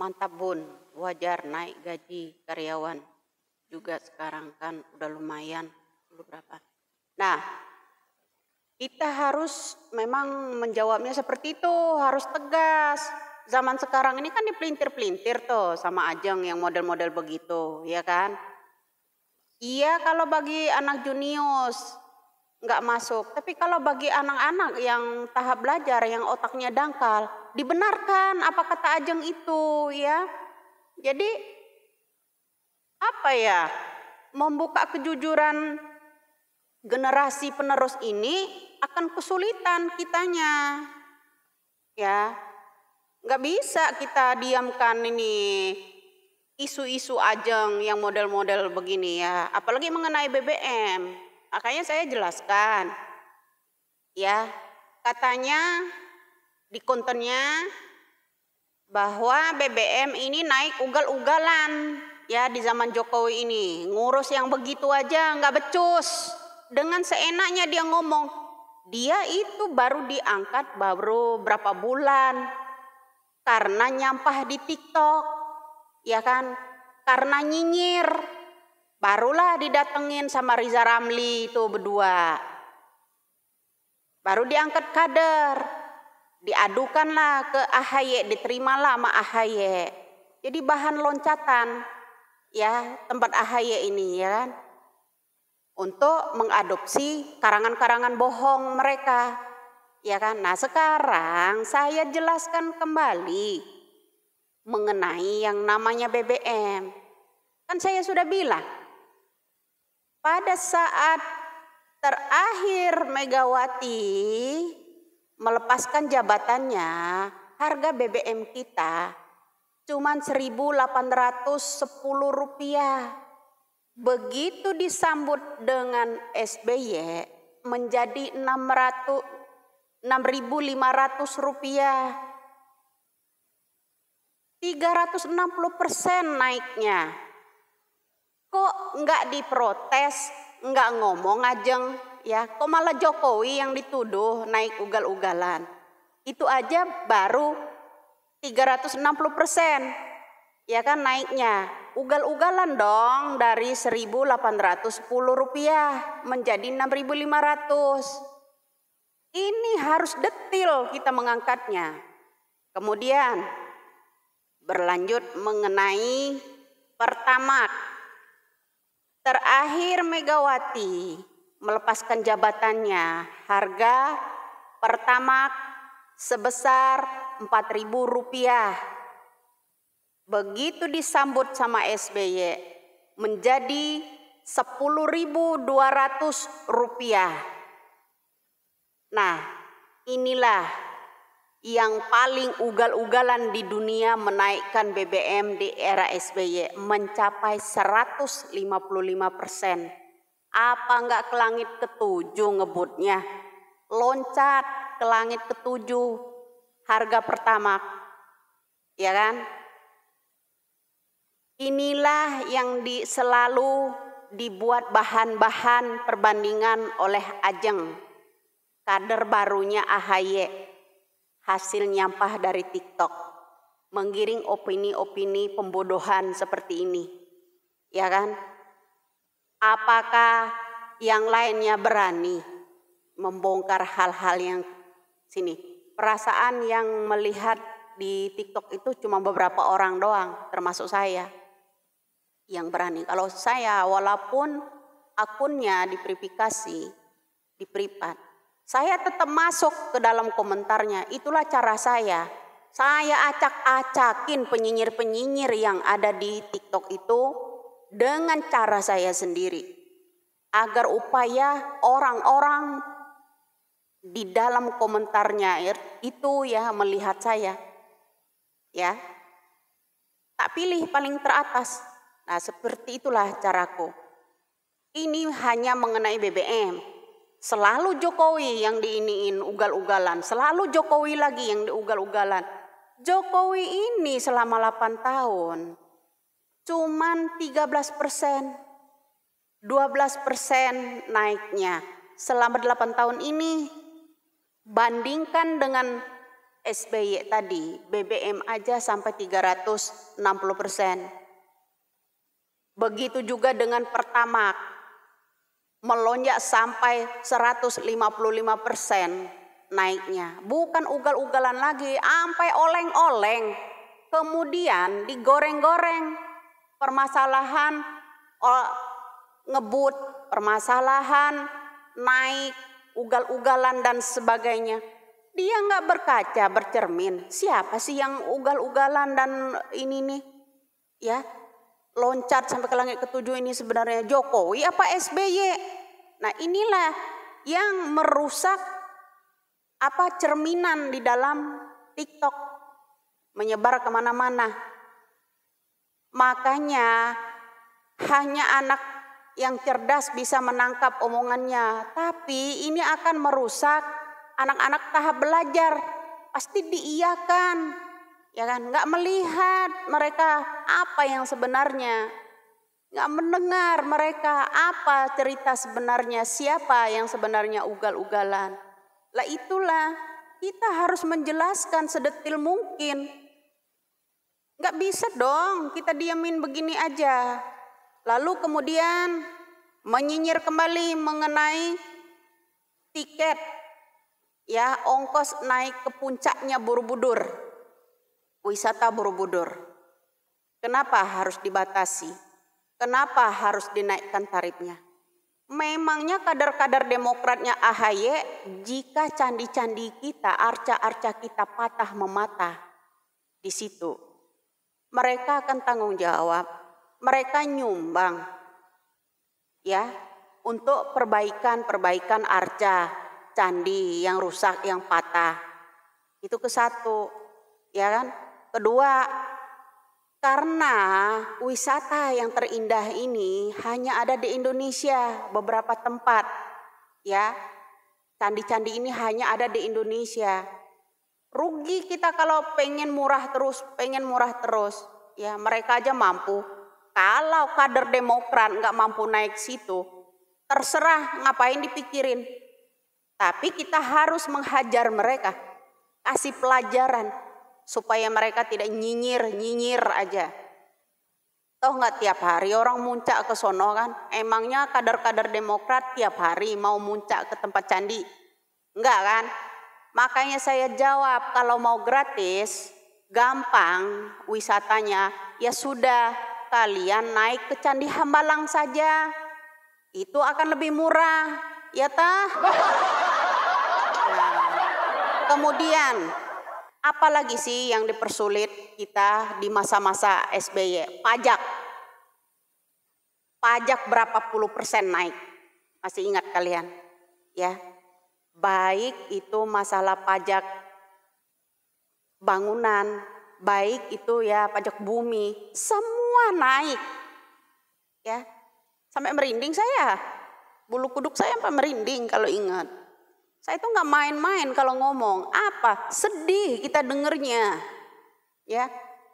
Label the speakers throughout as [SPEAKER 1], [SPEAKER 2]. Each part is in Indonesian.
[SPEAKER 1] mantap bun, wajar naik gaji karyawan juga sekarang kan udah lumayan, berapa. Nah, kita harus memang menjawabnya seperti itu, harus tegas. Zaman sekarang ini kan dipelintir-pelintir tuh sama Ajeng yang model-model begitu, ya kan? Iya kalau bagi anak junius nggak masuk, tapi kalau bagi anak-anak yang tahap belajar, yang otaknya dangkal, dibenarkan apa kata Ajeng itu ya. Jadi apa ya? Membuka kejujuran generasi penerus ini akan kesulitan kitanya. Ya. Nggak bisa kita diamkan ini isu-isu ajeng yang model-model begini ya. Apalagi mengenai BBM. Makanya saya jelaskan. Ya, katanya di kontennya bahwa BBM ini naik ugal-ugalan ya di zaman Jokowi ini. Ngurus yang begitu aja nggak becus. Dengan seenaknya dia ngomong, dia itu baru diangkat baru berapa bulan karena nyampah di TikTok, ya kan? Karena nyinyir, barulah didatengin sama Riza Ramli itu berdua. Baru diangkat kader, diadukanlah ke ahaye diterimalah sama ahaye Jadi bahan loncatan ya tempat ahaye ini ya kan untuk mengadopsi karangan-karangan bohong mereka. Ya kan? Nah, sekarang saya jelaskan kembali mengenai yang namanya BBM. Kan saya sudah bilang pada saat terakhir Megawati melepaskan jabatannya, harga BBM kita cuma Rp1.810. Begitu disambut dengan SBY menjadi rp 6.500 360 persen naiknya. Kok nggak diprotes, nggak ngomong ajeng? ya kok malah Jokowi yang dituduh naik ugal-ugalan. Itu aja baru 360 persen ya kan naiknya. Ugal-ugalan dong dari 1.810 rupiah menjadi 6.500. Ini harus detil kita mengangkatnya. Kemudian berlanjut mengenai pertama terakhir Megawati melepaskan jabatannya. Harga pertama sebesar Rp4.000. Begitu disambut sama SBY menjadi Rp10.200. Nah, inilah yang paling ugal-ugalan di dunia menaikkan BBM di era SBY mencapai 155 persen. Apa enggak ke langit ketujuh ngebutnya? Loncat ke langit ketujuh, harga pertama. Ya kan? Inilah yang di, selalu dibuat bahan-bahan perbandingan oleh Ajeng, kader barunya AHY, hasil nyampah dari TikTok menggiring opini-opini pembodohan seperti ini. Ya kan? Apakah yang lainnya berani membongkar hal-hal yang sini? Perasaan yang melihat di TikTok itu cuma beberapa orang doang, termasuk saya yang berani. Kalau saya walaupun akunnya diverifikasi, diperipat saya tetap masuk ke dalam komentarnya. Itulah cara saya. Saya acak-acakin penyinyir-penyinyir yang ada di TikTok itu dengan cara saya sendiri agar upaya orang-orang di dalam komentarnya itu ya melihat saya ya tak pilih paling teratas nah seperti itulah caraku ini hanya mengenai BBM selalu Jokowi yang diiniin ugal-ugalan selalu Jokowi lagi yang diugal-ugalan Jokowi ini selama 8 tahun cuman 13 persen. 12 persen naiknya selama 8 tahun ini bandingkan dengan SBY tadi BBM aja sampai 360 persen. Begitu juga dengan pertamax melonjak sampai 155 persen naiknya. Bukan ugal-ugalan lagi, sampai oleng-oleng. Kemudian digoreng-goreng permasalahan oh, ngebut, permasalahan naik, ugal-ugalan dan sebagainya. Dia nggak berkaca, bercermin. Siapa sih yang ugal-ugalan dan ini nih? Ya, loncat sampai ke langit ketujuh ini sebenarnya Jokowi apa SBY? Nah inilah yang merusak apa cerminan di dalam TikTok menyebar kemana-mana Makanya hanya anak yang cerdas bisa menangkap omongannya, tapi ini akan merusak anak-anak tahap belajar. Pasti diiyakan, ya kan? Nggak melihat mereka apa yang sebenarnya, nggak mendengar mereka apa cerita sebenarnya, siapa yang sebenarnya ugal-ugalan. Lah itulah kita harus menjelaskan sedetil mungkin Nggak bisa dong kita diamin begini aja. Lalu kemudian menyinyir kembali mengenai tiket ya ongkos naik ke puncaknya Borobudur. Wisata Borobudur. Kenapa harus dibatasi? Kenapa harus dinaikkan tarifnya? Memangnya kader-kader demokratnya AHY jika candi-candi kita, arca-arca kita patah mematah di situ mereka akan tanggung jawab, mereka nyumbang ya untuk perbaikan-perbaikan arca, candi yang rusak, yang patah. Itu ke satu, ya kan? Kedua, karena wisata yang terindah ini hanya ada di Indonesia beberapa tempat, ya. Candi-candi ini hanya ada di Indonesia. Rugi kita kalau pengen murah terus, pengen murah terus. Ya mereka aja mampu. Kalau kader demokrat nggak mampu naik situ, terserah ngapain dipikirin. Tapi kita harus menghajar mereka, kasih pelajaran supaya mereka tidak nyinyir-nyinyir aja. Toh nggak tiap hari orang muncak ke sono kan? Emangnya kader-kader demokrat tiap hari mau muncak ke tempat candi? Enggak kan? Makanya saya jawab kalau mau gratis, gampang wisatanya, ya sudah kalian naik ke Candi Hambalang saja. Itu akan lebih murah, ya tah? Nah, kemudian, apalagi sih yang dipersulit kita di masa-masa SBY? Pajak. Pajak berapa puluh persen naik? Masih ingat kalian? Ya, baik itu masalah pajak bangunan, baik itu ya pajak bumi, semua naik. Ya. Sampai merinding saya. Bulu kuduk saya sampai merinding kalau ingat. Saya itu nggak main-main kalau ngomong. Apa? Sedih kita dengernya. Ya.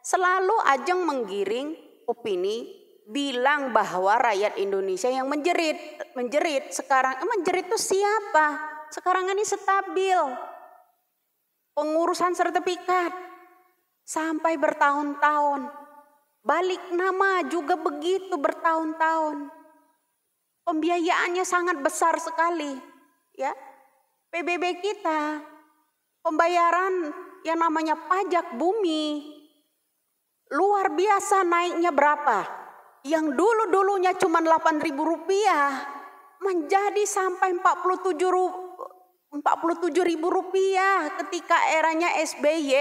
[SPEAKER 1] Selalu ajeng menggiring opini bilang bahwa rakyat Indonesia yang menjerit, menjerit sekarang, eh, menjerit itu siapa? sekarang ini stabil. Pengurusan sertifikat sampai bertahun-tahun. Balik nama juga begitu bertahun-tahun. Pembiayaannya sangat besar sekali, ya. PBB kita pembayaran yang namanya pajak bumi luar biasa naiknya berapa? yang dulu-dulunya cuma 8.000 rupiah menjadi sampai 47 47 ribu rupiah ketika eranya SBY.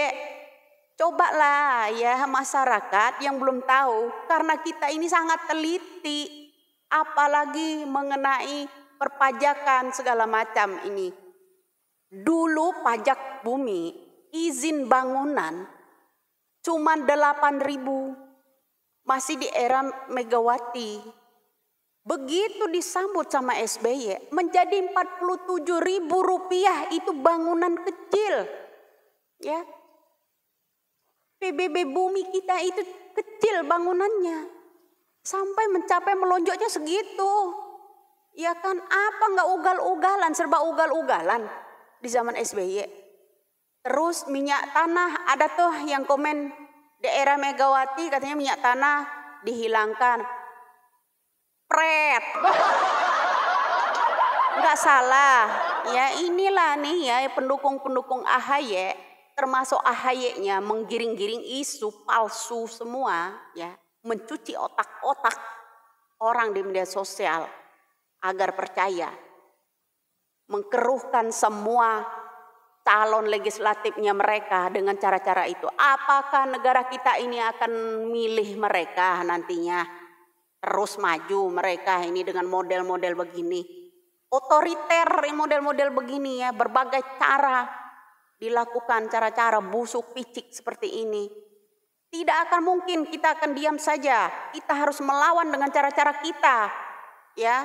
[SPEAKER 1] Cobalah ya masyarakat yang belum tahu karena kita ini sangat teliti apalagi mengenai perpajakan segala macam ini. Dulu pajak bumi, izin bangunan cuma 8 ribu masih di era Megawati Begitu disambut sama SBY, menjadi 47 ribu rupiah itu bangunan kecil. Ya, PBB bumi kita itu kecil bangunannya. Sampai mencapai melonjoknya segitu. Ya kan, apa nggak ugal-ugalan, serba ugal-ugalan di zaman SBY. Terus minyak tanah, ada tuh yang komen daerah Megawati katanya minyak tanah dihilangkan pret. Enggak salah. Ya inilah nih ya pendukung-pendukung AHY termasuk AHY-nya menggiring-giring isu palsu semua ya, mencuci otak-otak orang di media sosial agar percaya mengkeruhkan semua calon legislatifnya mereka dengan cara-cara itu. Apakah negara kita ini akan milih mereka nantinya? terus maju mereka ini dengan model-model begini. Otoriter model-model begini ya, berbagai cara dilakukan cara-cara busuk picik seperti ini. Tidak akan mungkin kita akan diam saja. Kita harus melawan dengan cara-cara kita. Ya.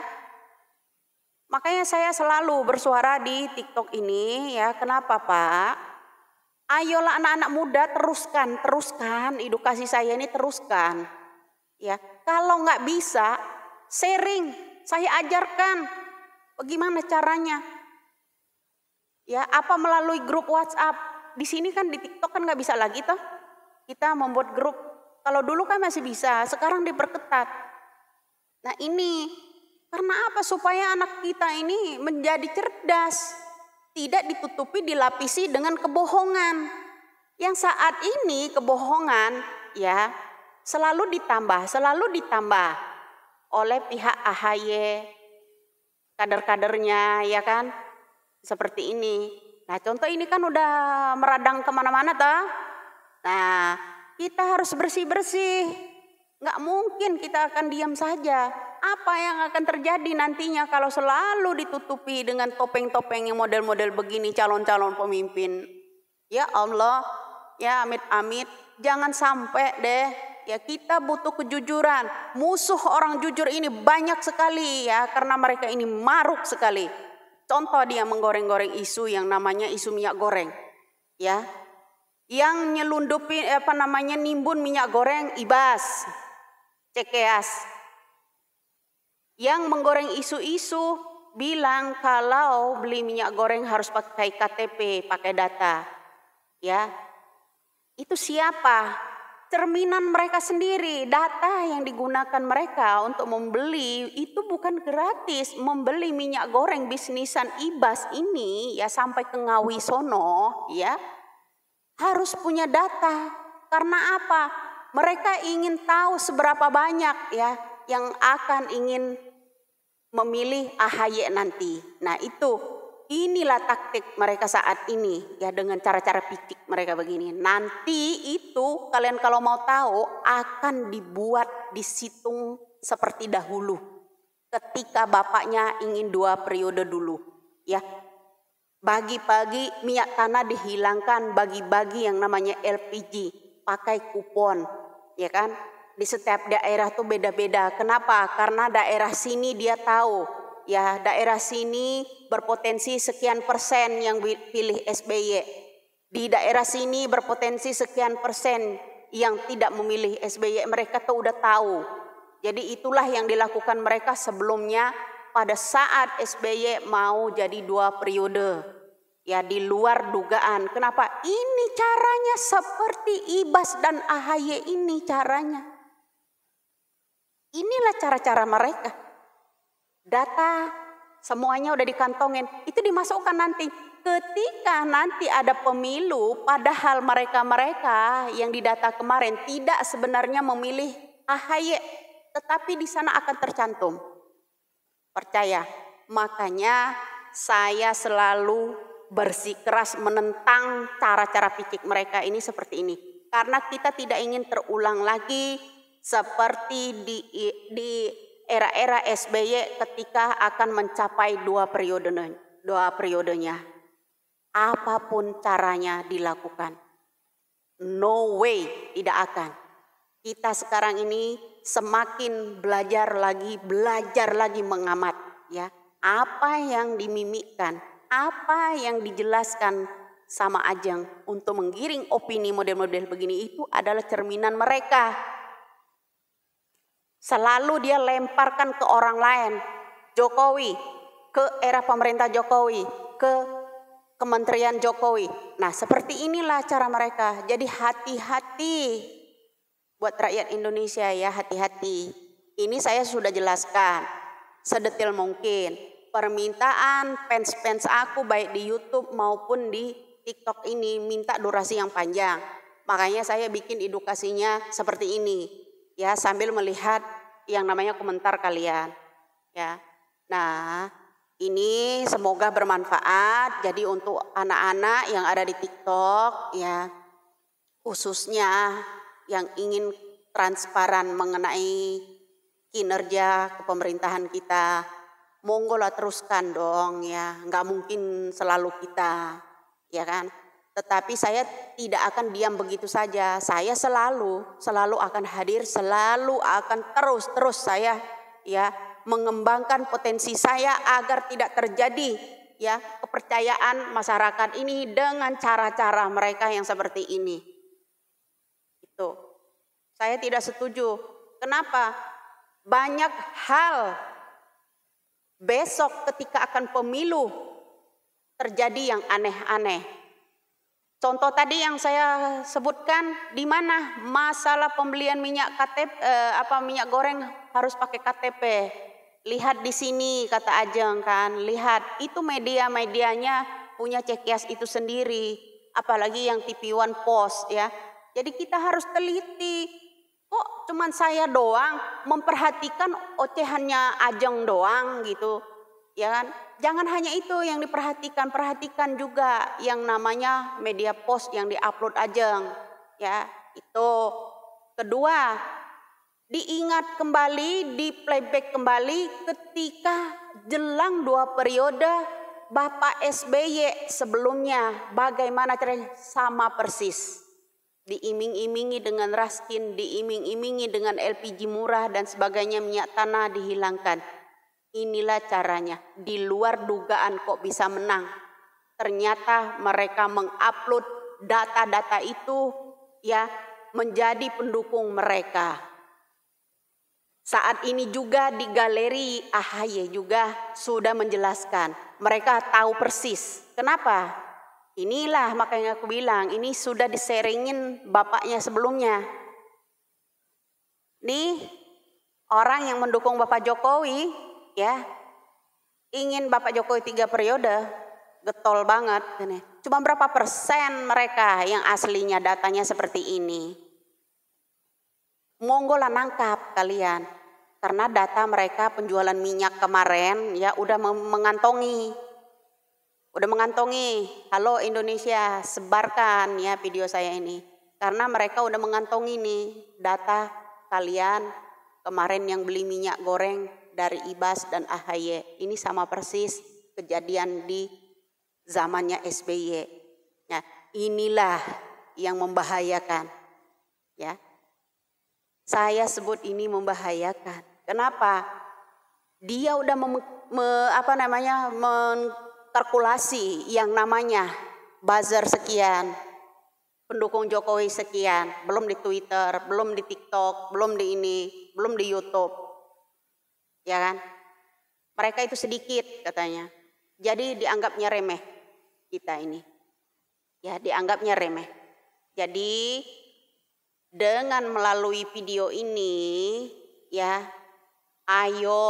[SPEAKER 1] Makanya saya selalu bersuara di TikTok ini ya, kenapa Pak? Ayolah anak-anak muda teruskan, teruskan edukasi saya ini teruskan. Ya, kalau nggak bisa, sharing, saya ajarkan bagaimana caranya. Ya, apa melalui grup WhatsApp. Di sini kan di TikTok kan nggak bisa lagi toh. Kita membuat grup. Kalau dulu kan masih bisa, sekarang diperketat. Nah ini, karena apa? Supaya anak kita ini menjadi cerdas. Tidak ditutupi, dilapisi dengan kebohongan. Yang saat ini kebohongan ya selalu ditambah, selalu ditambah oleh pihak AHY, kader-kadernya, ya kan? Seperti ini. Nah, contoh ini kan udah meradang kemana-mana, ta? Nah, kita harus bersih-bersih. Nggak mungkin kita akan diam saja. Apa yang akan terjadi nantinya kalau selalu ditutupi dengan topeng-topeng yang model-model begini calon-calon pemimpin? Ya Allah, ya amit-amit, jangan sampai deh ya kita butuh kejujuran. Musuh orang jujur ini banyak sekali ya karena mereka ini maruk sekali. Contoh dia menggoreng-goreng isu yang namanya isu minyak goreng. Ya. Yang nyelundupin apa namanya nimbun minyak goreng Ibas. Cekeas. Yang menggoreng isu-isu bilang kalau beli minyak goreng harus pakai KTP, pakai data. Ya. Itu siapa? cerminan mereka sendiri, data yang digunakan mereka untuk membeli itu bukan gratis. Membeli minyak goreng bisnisan Ibas ini ya sampai ke Ngawi Sono ya harus punya data. Karena apa? Mereka ingin tahu seberapa banyak ya yang akan ingin memilih AHY nanti. Nah, itu Inilah taktik mereka saat ini ya dengan cara-cara picik mereka begini. Nanti itu kalian kalau mau tahu akan dibuat di situng seperti dahulu. Ketika bapaknya ingin dua periode dulu ya. Bagi-bagi minyak tanah dihilangkan bagi-bagi yang namanya LPG pakai kupon ya kan di setiap daerah tuh beda-beda. Kenapa? Karena daerah sini dia tahu ya daerah sini berpotensi sekian persen yang pilih SBY. Di daerah sini berpotensi sekian persen yang tidak memilih SBY. Mereka tuh udah tahu. Jadi itulah yang dilakukan mereka sebelumnya pada saat SBY mau jadi dua periode. Ya di luar dugaan. Kenapa? Ini caranya seperti Ibas dan ahaye ini caranya. Inilah cara-cara mereka data semuanya udah dikantongin, itu dimasukkan nanti. Ketika nanti ada pemilu, padahal mereka-mereka yang didata kemarin tidak sebenarnya memilih AHY, tetapi di sana akan tercantum. Percaya, makanya saya selalu bersikeras menentang cara-cara picik mereka ini seperti ini. Karena kita tidak ingin terulang lagi seperti di, di era-era SBY ketika akan mencapai dua periode dua periodenya. Apapun caranya dilakukan. No way tidak akan. Kita sekarang ini semakin belajar lagi, belajar lagi mengamat ya. Apa yang dimimikkan, apa yang dijelaskan sama Ajeng untuk menggiring opini model-model begini itu adalah cerminan mereka Selalu dia lemparkan ke orang lain. Jokowi, ke era pemerintah Jokowi, ke kementerian Jokowi. Nah seperti inilah cara mereka. Jadi hati-hati buat rakyat Indonesia ya hati-hati. Ini saya sudah jelaskan sedetil mungkin. Permintaan fans-fans aku baik di YouTube maupun di TikTok ini minta durasi yang panjang. Makanya saya bikin edukasinya seperti ini ya sambil melihat yang namanya komentar kalian ya. Nah, ini semoga bermanfaat jadi untuk anak-anak yang ada di TikTok ya khususnya yang ingin transparan mengenai kinerja kepemerintahan kita monggo lah teruskan dong ya nggak mungkin selalu kita ya kan tetapi saya tidak akan diam begitu saja. Saya selalu, selalu akan hadir, selalu akan terus-terus saya ya mengembangkan potensi saya agar tidak terjadi ya kepercayaan masyarakat ini dengan cara-cara mereka yang seperti ini. Itu. Saya tidak setuju. Kenapa? Banyak hal besok ketika akan pemilu terjadi yang aneh-aneh. Contoh tadi yang saya sebutkan di mana masalah pembelian minyak KTP eh, apa minyak goreng harus pakai KTP. Lihat di sini kata Ajeng kan, lihat itu media-medianya punya cekias itu sendiri, apalagi yang TV One Post ya. Jadi kita harus teliti. Kok cuman saya doang memperhatikan ocehannya Ajeng doang gitu. Ya kan? jangan hanya itu yang diperhatikan, perhatikan juga yang namanya media post yang diupload aja, Ya, itu kedua, diingat kembali, di playback kembali ketika jelang dua periode Bapak SBY sebelumnya bagaimana caranya sama persis. Diiming-imingi dengan raskin, diiming-imingi dengan LPG murah dan sebagainya minyak tanah dihilangkan Inilah caranya, di luar dugaan kok bisa menang. Ternyata mereka mengupload data-data itu ya menjadi pendukung mereka. Saat ini juga di galeri AHY juga sudah menjelaskan, mereka tahu persis. Kenapa? Inilah makanya aku bilang, ini sudah diseringin bapaknya sebelumnya. Nih, orang yang mendukung Bapak Jokowi ya ingin Bapak Jokowi tiga periode, getol banget. Cuma berapa persen mereka yang aslinya datanya seperti ini? Monggo lah nangkap kalian. Karena data mereka penjualan minyak kemarin ya udah mengantongi. Udah mengantongi. Halo Indonesia, sebarkan ya video saya ini. Karena mereka udah mengantongi nih data kalian kemarin yang beli minyak goreng dari Ibas dan AHY. Ini sama persis kejadian di zamannya SBY. Nah, inilah yang membahayakan. Ya. Saya sebut ini membahayakan. Kenapa? Dia udah mem, me, apa namanya? yang namanya buzzer sekian, pendukung Jokowi sekian, belum di Twitter, belum di TikTok, belum di ini, belum di YouTube ya kan? Mereka itu sedikit katanya. Jadi dianggapnya remeh kita ini. Ya, dianggapnya remeh. Jadi dengan melalui video ini ya ayo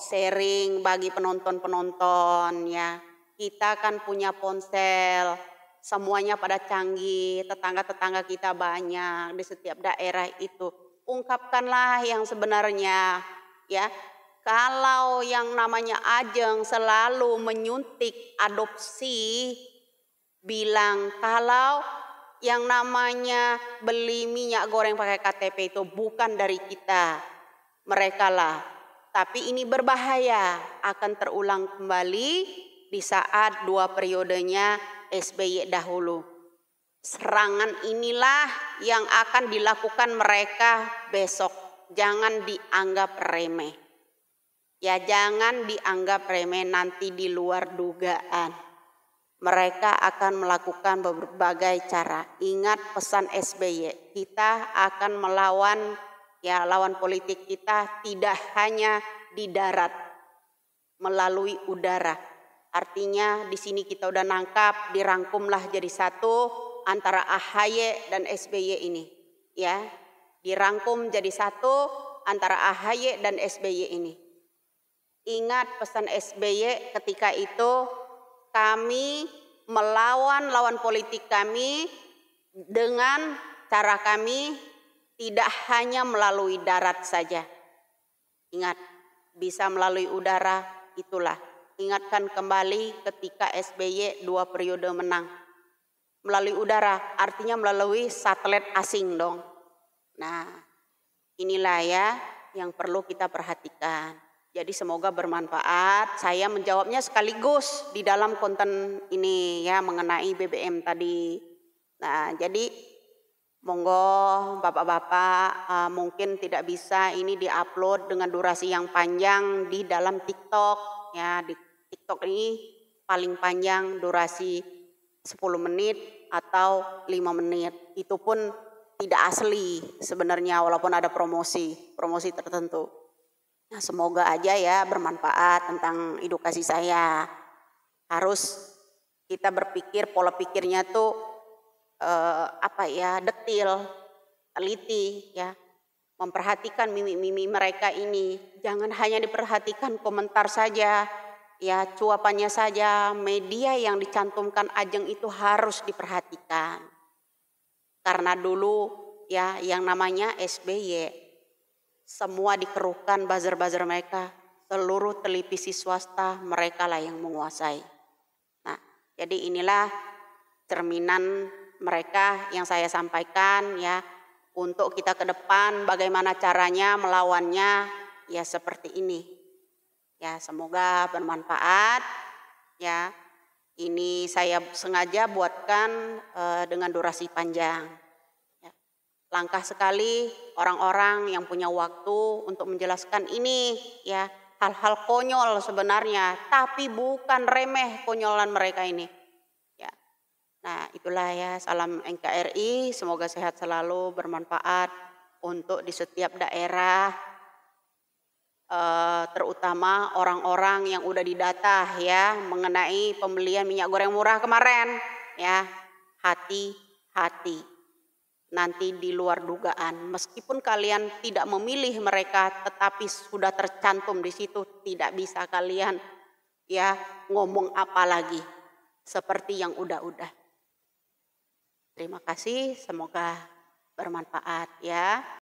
[SPEAKER 1] sharing bagi penonton-penonton ya. Kita kan punya ponsel, semuanya pada canggih, tetangga-tetangga kita banyak di setiap daerah itu. Ungkapkanlah yang sebenarnya ya kalau yang namanya Ajeng selalu menyuntik adopsi, bilang kalau yang namanya beli minyak goreng pakai KTP itu bukan dari kita, mereka lah. Tapi ini berbahaya, akan terulang kembali di saat dua periodenya SBY dahulu. Serangan inilah yang akan dilakukan mereka besok. Jangan dianggap remeh. Ya jangan dianggap remeh nanti di luar dugaan. Mereka akan melakukan berbagai cara. Ingat pesan SBY, kita akan melawan ya lawan politik kita tidak hanya di darat melalui udara. Artinya di sini kita udah nangkap, dirangkumlah jadi satu antara AHY dan SBY ini. Ya, dirangkum jadi satu antara AHY dan SBY ini. Ingat pesan SBY ketika itu kami melawan lawan politik kami dengan cara kami tidak hanya melalui darat saja. Ingat, bisa melalui udara itulah. Ingatkan kembali ketika SBY dua periode menang. Melalui udara artinya melalui satelit asing dong. Nah, inilah ya yang perlu kita perhatikan. Jadi semoga bermanfaat. Saya menjawabnya sekaligus di dalam konten ini ya mengenai BBM tadi. Nah, jadi monggo bapak-bapak uh, mungkin tidak bisa ini diupload dengan durasi yang panjang di dalam TikTok ya di TikTok ini paling panjang durasi 10 menit atau 5 menit. Itu pun tidak asli sebenarnya walaupun ada promosi, promosi tertentu. Nah, semoga aja ya bermanfaat tentang edukasi saya. Harus kita berpikir pola pikirnya tuh eh, apa ya detil, teliti ya. Memperhatikan mimi-mimi mereka ini, jangan hanya diperhatikan komentar saja, ya cuapannya saja, media yang dicantumkan ajeng itu harus diperhatikan. Karena dulu ya yang namanya SBY semua dikeruhkan bazar-bazar mereka, seluruh televisi swasta mereka lah yang menguasai. Nah, jadi inilah cerminan mereka yang saya sampaikan ya untuk kita ke depan bagaimana caranya melawannya ya seperti ini. Ya, semoga bermanfaat ya. Ini saya sengaja buatkan uh, dengan durasi panjang. Langkah sekali orang-orang yang punya waktu untuk menjelaskan ini ya hal-hal konyol sebenarnya, tapi bukan remeh konyolan mereka ini. Ya. Nah, itulah ya salam NKRI, semoga sehat selalu, bermanfaat untuk di setiap daerah eh, terutama orang-orang yang udah didata ya mengenai pembelian minyak goreng murah kemarin ya hati-hati nanti di luar dugaan. Meskipun kalian tidak memilih mereka, tetapi sudah tercantum di situ, tidak bisa kalian ya ngomong apa lagi seperti yang udah-udah. Terima kasih, semoga bermanfaat ya.